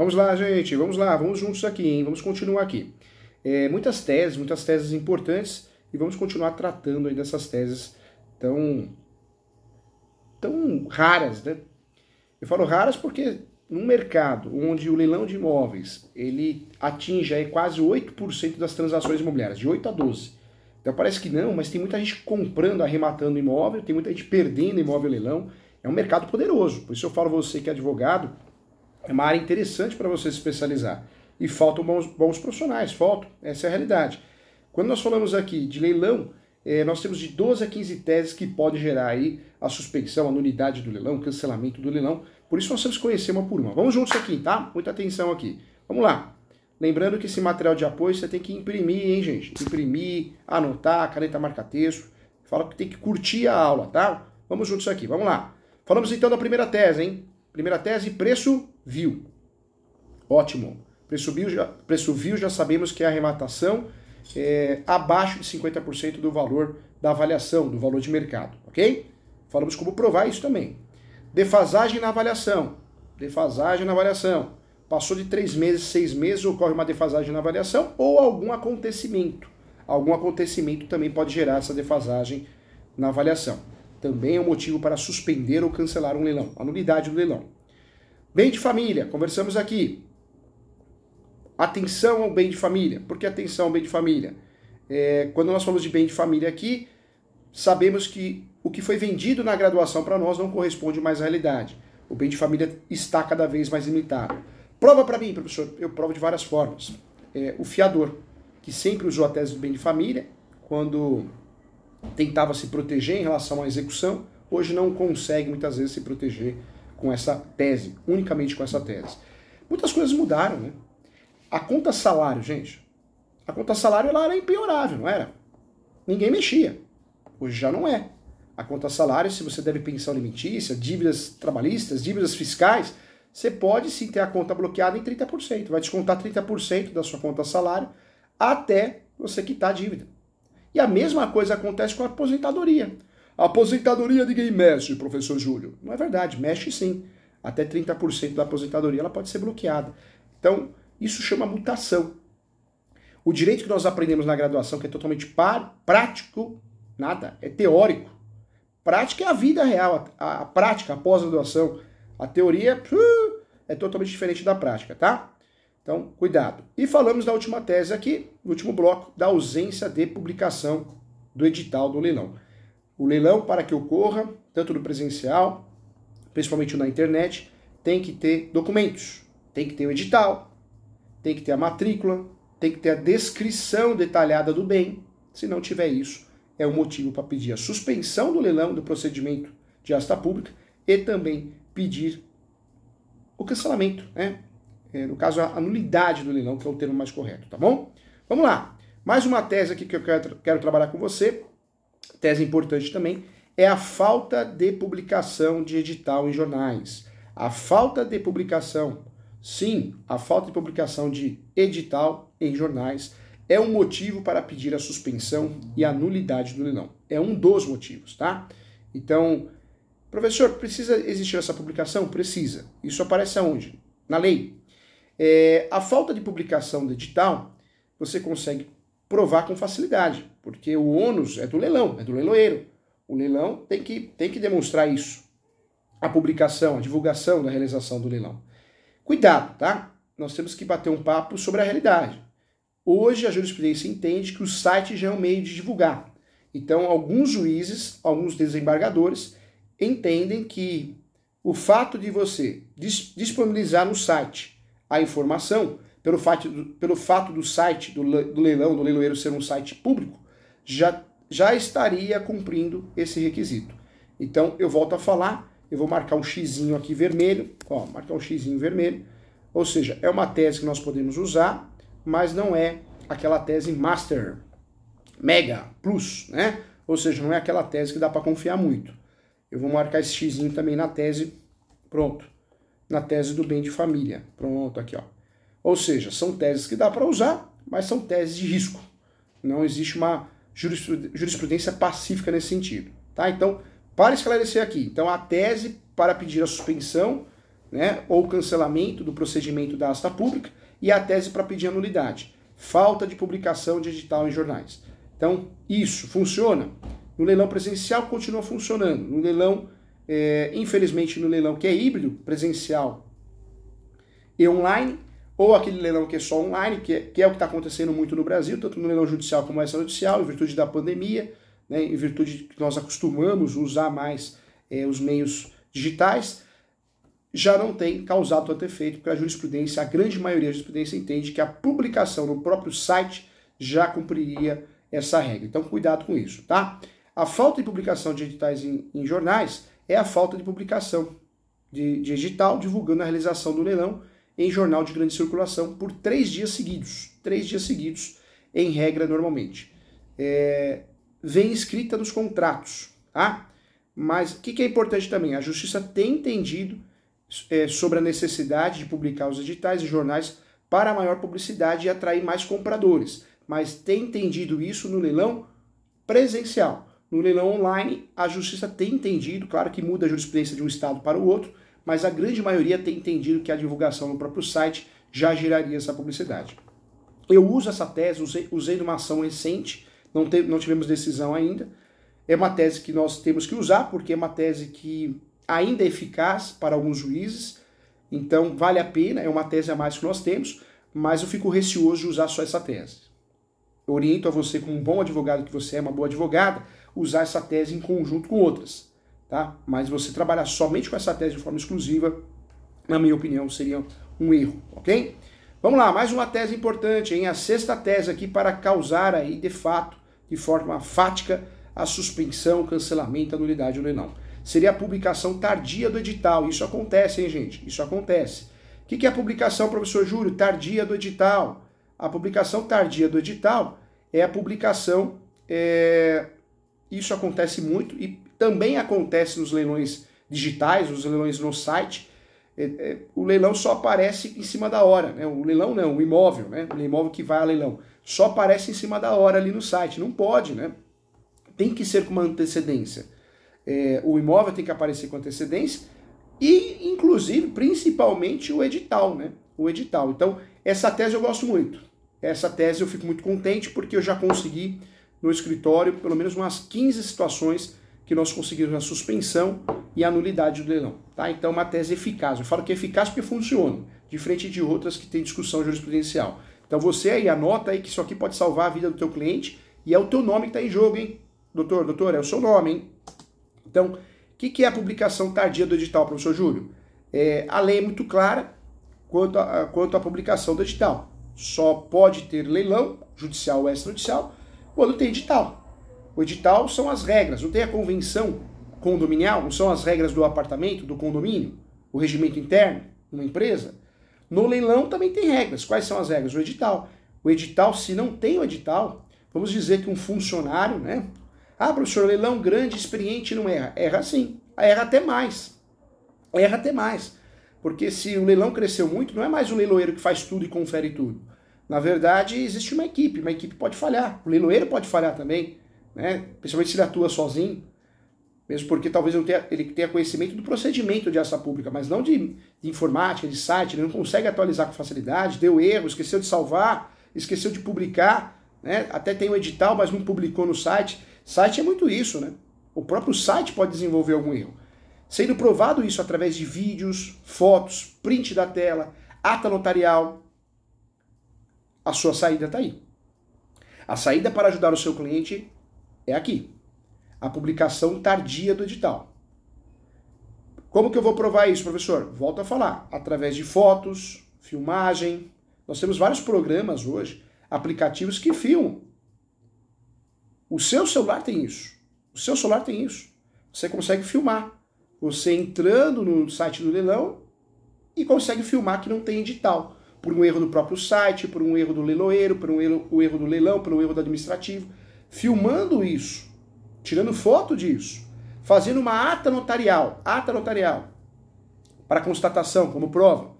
Vamos lá, gente, vamos lá, vamos juntos aqui, hein? Vamos continuar aqui. É, muitas teses, muitas teses importantes, e vamos continuar tratando aí dessas teses tão, tão raras, né? Eu falo raras porque num mercado onde o leilão de imóveis ele atinge aí quase 8% das transações imobiliárias, de 8 a 12. Então parece que não, mas tem muita gente comprando, arrematando imóvel, tem muita gente perdendo imóvel leilão. É um mercado poderoso. Por isso eu falo você que é advogado, é uma área interessante para você se especializar. E faltam bons, bons profissionais, faltam. Essa é a realidade. Quando nós falamos aqui de leilão, é, nós temos de 12 a 15 teses que podem gerar aí a suspensão, a nulidade do leilão, o cancelamento do leilão. Por isso nós temos que conhecer uma por uma. Vamos juntos aqui, tá? Muita atenção aqui. Vamos lá. Lembrando que esse material de apoio você tem que imprimir, hein, gente? Imprimir, anotar, caneta marca-texto. Fala que tem que curtir a aula, tá? Vamos juntos aqui, vamos lá. Falamos então da primeira tese, hein? Primeira tese, preço viu. Ótimo. Preço vil já, preço já sabemos que é a arrematação é, abaixo de 50% do valor da avaliação, do valor de mercado, ok? Falamos como provar isso também. Defasagem na avaliação. Defasagem na avaliação. Passou de três meses, seis meses, ocorre uma defasagem na avaliação ou algum acontecimento. Algum acontecimento também pode gerar essa defasagem na avaliação. Também é um motivo para suspender ou cancelar um leilão, a nulidade do leilão. Bem de família, conversamos aqui. Atenção ao bem de família. Por que atenção ao bem de família? É, quando nós falamos de bem de família aqui, sabemos que o que foi vendido na graduação para nós não corresponde mais à realidade. O bem de família está cada vez mais limitado. Prova para mim, professor. Eu provo de várias formas. É, o fiador, que sempre usou a tese do bem de família, quando tentava se proteger em relação à execução, hoje não consegue muitas vezes se proteger com essa tese, unicamente com essa tese. Muitas coisas mudaram, né? A conta salário, gente, a conta salário ela era empenhorável, não era? Ninguém mexia. Hoje já não é. A conta salário, se você deve pensão alimentícia, dívidas trabalhistas, dívidas fiscais, você pode sim ter a conta bloqueada em 30%. Vai descontar 30% da sua conta salário até você quitar a dívida. E a mesma coisa acontece com a aposentadoria. Aposentadoria de quem mexe, professor Júlio. Não é verdade, mexe sim. Até 30% da aposentadoria ela pode ser bloqueada. Então, isso chama mutação. O direito que nós aprendemos na graduação, que é totalmente par, prático, nada, é teórico. Prática é a vida real, a, a prática, a pós-graduação. A teoria uh, é totalmente diferente da prática, tá? Então, cuidado. E falamos na última tese aqui, no último bloco, da ausência de publicação do edital do leilão. O leilão, para que ocorra, tanto no presencial, principalmente na internet, tem que ter documentos, tem que ter o edital, tem que ter a matrícula, tem que ter a descrição detalhada do bem. Se não tiver isso, é um motivo para pedir a suspensão do leilão do procedimento de asta pública e também pedir o cancelamento, né? É, no caso, a nulidade do leilão, que é o termo mais correto, tá bom? Vamos lá. Mais uma tese aqui que eu quero, quero trabalhar com você, tese importante também, é a falta de publicação de edital em jornais. A falta de publicação, sim, a falta de publicação de edital em jornais é um motivo para pedir a suspensão e a nulidade do leilão. É um dos motivos, tá? Então, professor, precisa existir essa publicação? Precisa. Isso aparece aonde? Na lei. É, a falta de publicação do edital, você consegue provar com facilidade, porque o ônus é do leilão, é do leiloeiro. O leilão tem que, tem que demonstrar isso. A publicação, a divulgação da realização do leilão. Cuidado, tá? Nós temos que bater um papo sobre a realidade. Hoje a jurisprudência entende que o site já é um meio de divulgar. Então, alguns juízes, alguns desembargadores, entendem que o fato de você disponibilizar no site a informação pelo fato do, pelo fato do site, do, do leilão, do leiloeiro ser um site público, já, já estaria cumprindo esse requisito. Então eu volto a falar, eu vou marcar um xzinho aqui vermelho, ó, marcar um xzinho vermelho, ou seja, é uma tese que nós podemos usar, mas não é aquela tese master, mega, plus, né? Ou seja, não é aquela tese que dá para confiar muito. Eu vou marcar esse xzinho também na tese, pronto. Na tese do bem de família, pronto, aqui ó. Ou seja, são teses que dá para usar, mas são teses de risco. Não existe uma jurisprudência pacífica nesse sentido. Tá? Então, para esclarecer aqui, então a tese para pedir a suspensão né, ou cancelamento do procedimento da asta pública e a tese para pedir a nulidade. Falta de publicação digital em jornais. Então, isso funciona. No leilão presencial continua funcionando. No leilão, é, infelizmente, no leilão que é híbrido, presencial e online, ou aquele leilão que é só online, que é, que é o que está acontecendo muito no Brasil, tanto no leilão judicial como extrajudicial, em virtude da pandemia, né, em virtude que nós acostumamos usar mais é, os meios digitais, já não tem causado tanto efeito, porque a jurisprudência, a grande maioria da jurisprudência entende que a publicação no próprio site já cumpriria essa regra. Então, cuidado com isso, tá? A falta de publicação de editais em, em jornais é a falta de publicação de, de edital divulgando a realização do leilão em jornal de grande circulação por três dias seguidos. Três dias seguidos, em regra, normalmente. É, vem escrita nos contratos, tá? Mas o que, que, é importante também? A justiça tem entendido é, sobre a necessidade de publicar os editais e jornais para maior publicidade e atrair mais compradores, mas tem entendido isso no leilão presencial. No leilão online, a justiça tem entendido, claro que muda a jurisprudência de um estado para o outro, mas a grande maioria tem entendido que a divulgação no próprio site já geraria essa publicidade. Eu uso essa tese, usei, usei numa ação recente, não, te, não tivemos decisão ainda. É uma tese que nós temos que usar, porque é uma tese que ainda é eficaz para alguns juízes, então vale a pena, é uma tese a mais que nós temos, mas eu fico receoso de usar só essa tese. Eu oriento a você, como um bom advogado que você é, uma boa advogada, usar essa tese em conjunto com outras tá? Mas você trabalhar somente com essa tese de forma exclusiva, na minha opinião, seria um erro, ok? Vamos lá, mais uma tese importante, hein? A sexta tese aqui para causar aí, de fato, de forma fática, a suspensão, cancelamento, anulidade ou não. Seria a publicação tardia do edital. Isso acontece, hein, gente? Isso acontece. O que é a publicação, professor Júlio? Tardia do edital. A publicação tardia do edital é a publicação. É... Isso acontece muito e também acontece nos leilões digitais, nos leilões no site. É, é, o leilão só aparece em cima da hora, né? O leilão não, o imóvel, né? O imóvel que vai a leilão só aparece em cima da hora ali no site. Não pode, né? Tem que ser com uma antecedência. É, o imóvel tem que aparecer com antecedência e, inclusive, principalmente o edital, né? O edital. Então, essa tese eu gosto muito. Essa tese eu fico muito contente porque eu já consegui no escritório pelo menos umas 15 situações que nós conseguimos a suspensão e a nulidade do leilão. Tá? Então, é uma tese eficaz. Eu falo que é eficaz porque funciona, diferente de outras que tem discussão jurisprudencial. Então, você aí anota aí que isso aqui pode salvar a vida do teu cliente e é o teu nome que está em jogo, hein? Doutor, doutor, é o seu nome, hein? Então, o que, que é a publicação tardia do edital, professor Júlio? É, a lei é muito clara quanto, a, quanto à publicação do edital. Só pode ter leilão, judicial ou extrajudicial, quando tem edital. O edital são as regras, não tem a convenção condominial, não são as regras do apartamento, do condomínio, o regimento interno, uma empresa. No leilão também tem regras. Quais são as regras? O edital. O edital, se não tem o edital, vamos dizer que um funcionário, né? Ah, professor, leilão grande, experiente, não erra. Erra sim. Erra até mais. Erra até mais. Porque se o leilão cresceu muito, não é mais o leiloeiro que faz tudo e confere tudo. Na verdade, existe uma equipe. Uma equipe pode falhar. O leiloeiro pode falhar também né? principalmente se ele atua sozinho, mesmo porque talvez tenha, ele tenha conhecimento do procedimento de essa pública, mas não de, de informática, de site, ele não consegue atualizar com facilidade, deu erro, esqueceu de salvar, esqueceu de publicar, né? até tem um edital, mas não publicou no site. Site é muito isso, né? O próprio site pode desenvolver algum erro. Sendo provado isso através de vídeos, fotos, print da tela, ata notarial, a sua saída está aí. A saída para ajudar o seu cliente é aqui. A publicação tardia do edital. Como que eu vou provar isso, professor? Volto a falar, através de fotos, filmagem. Nós temos vários programas hoje, aplicativos que filmam. O seu celular tem isso. O seu celular tem isso. Você consegue filmar. Você entrando no site do leilão e consegue filmar que não tem edital. Por um erro do próprio site, por um erro do leiloeiro, por um erro, o erro do leilão, por um erro do administrativo filmando isso, tirando foto disso, fazendo uma ata notarial, ata notarial, para constatação, como prova,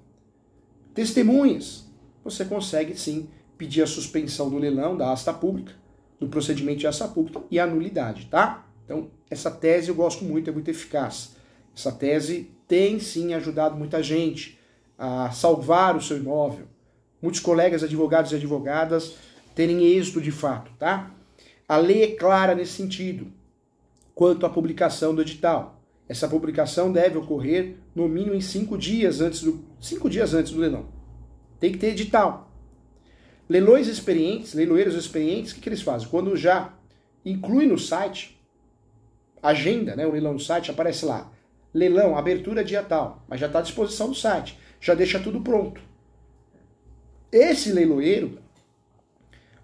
testemunhas, você consegue sim pedir a suspensão do leilão, da asta pública, do procedimento de asta pública e a nulidade, tá? Então, essa tese eu gosto muito, é muito eficaz. Essa tese tem sim ajudado muita gente a salvar o seu imóvel. Muitos colegas advogados e advogadas terem êxito de fato, tá? A lei é clara nesse sentido, quanto à publicação do edital. Essa publicação deve ocorrer no mínimo em cinco dias antes do, cinco dias antes do leilão. Tem que ter edital. Leilões experientes, leiloeiros experientes, o que, que eles fazem? Quando já inclui no site, agenda, né, o leilão no site, aparece lá, leilão, abertura dia tal, mas já está à disposição do site, já deixa tudo pronto. Esse leiloeiro,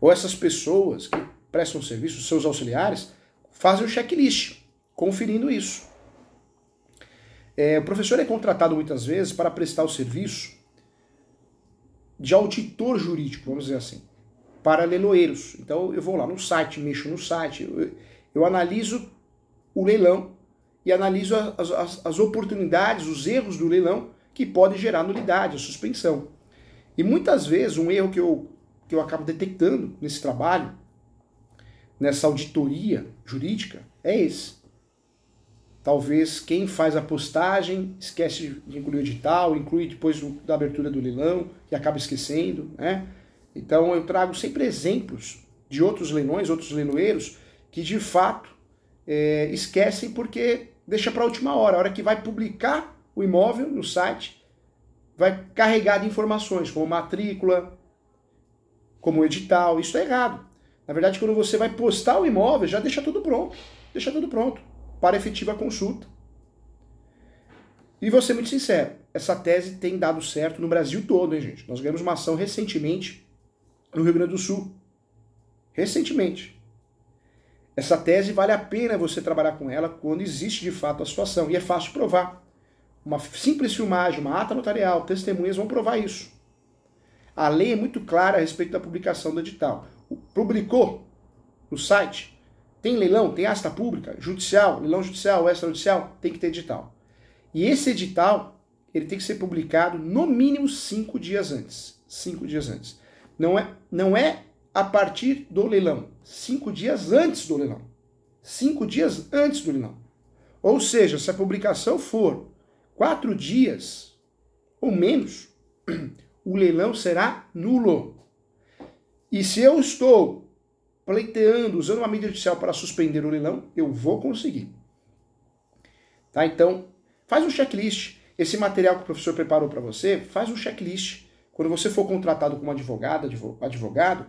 ou essas pessoas que prestam serviço, seus auxiliares, fazem o checklist, conferindo isso. É, o professor é contratado muitas vezes para prestar o serviço de auditor jurídico, vamos dizer assim, para leiloeiros. Então eu vou lá no site, mexo no site, eu, eu analiso o leilão e analiso as, as, as oportunidades, os erros do leilão que podem gerar nulidade, a suspensão. E muitas vezes um erro que eu, que eu acabo detectando nesse trabalho nessa auditoria jurídica é esse. Talvez quem faz a postagem esquece de incluir o edital, inclui depois da abertura do leilão e acaba esquecendo, né? Então eu trago sempre exemplos de outros leilões, outros leiloeiros que de fato é, esquecem porque deixa para a última hora, a hora que vai publicar o imóvel no site, vai carregar de informações como matrícula, como edital, isso é errado. Na verdade, quando você vai postar o imóvel, já deixa tudo pronto. Deixa tudo pronto para efetiva consulta. E vou ser muito sincero, essa tese tem dado certo no Brasil todo, hein, gente? Nós ganhamos uma ação recentemente no Rio Grande do Sul. Recentemente. Essa tese vale a pena você trabalhar com ela quando existe de fato a situação. E é fácil provar. Uma simples filmagem, uma ata notarial, testemunhas vão provar isso. A lei é muito clara a respeito da publicação do edital publicou no site, tem leilão, tem asta pública, judicial, leilão judicial, extrajudicial, tem que ter edital. E esse edital, ele tem que ser publicado no mínimo cinco dias antes. Cinco dias antes. Não é, não é a partir do leilão. Cinco dias antes do leilão. Cinco dias antes do leilão. Ou seja, se a publicação for quatro dias ou menos, o leilão será nulo. E se eu estou pleiteando, usando uma mídia judicial para suspender o leilão, eu vou conseguir. Tá? Então, faz um checklist. Esse material que o professor preparou para você, faz um checklist. Quando você for contratado como advogado, advogado,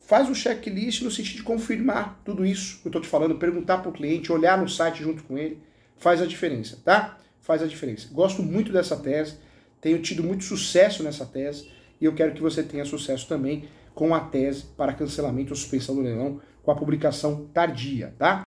faz um checklist no sentido de confirmar tudo isso que eu estou te falando, perguntar para o cliente, olhar no site junto com ele, faz a diferença, tá? Faz a diferença. Gosto muito dessa tese, tenho tido muito sucesso nessa tese e eu quero que você tenha sucesso também com a tese para cancelamento ou suspensão do leilão com a publicação tardia, tá?